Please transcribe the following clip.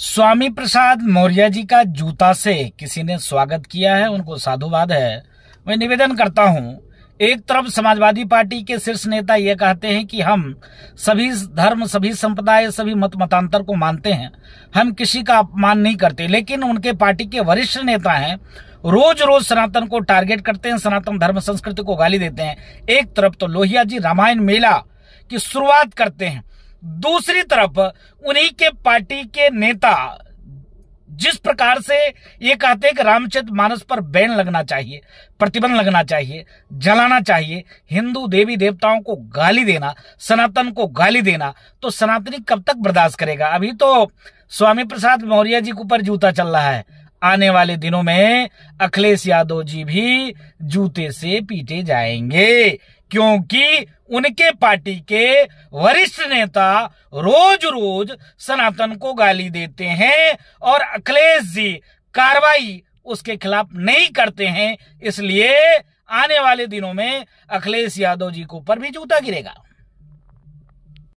स्वामी प्रसाद मौर्य जी का जूता से किसी ने स्वागत किया है उनको साधुवाद है मैं निवेदन करता हूं एक तरफ समाजवादी पार्टी के शीर्ष नेता ये कहते हैं कि हम सभी धर्म सभी संप्रदाय सभी मत मतांतर को मानते हैं हम किसी का अपमान नहीं करते लेकिन उनके पार्टी के वरिष्ठ नेता हैं रोज रोज सनातन को टारगेट करते हैं सनातन धर्म संस्कृति को गाली देते हैं एक तरफ तो लोहिया जी रामायण मेला की शुरुआत करते हैं दूसरी तरफ उन्हीं के पार्टी के नेता जिस प्रकार से ये कहते कि रामचरित मानस पर बैन लगना चाहिए प्रतिबंध लगना चाहिए जलाना चाहिए हिंदू देवी देवताओं को गाली देना सनातन को गाली देना तो सनातनी कब तक बर्दाश्त करेगा अभी तो स्वामी प्रसाद मौर्य जी के ऊपर जूता चल रहा है आने वाले दिनों में अखिलेश यादव जी भी जूते से पीटे जाएंगे क्योंकि उनके पार्टी के वरिष्ठ नेता रोज रोज सनातन को गाली देते हैं और अखिलेश जी कार्रवाई उसके खिलाफ नहीं करते हैं इसलिए आने वाले दिनों में अखिलेश यादव जी को पर भी जूता गिरेगा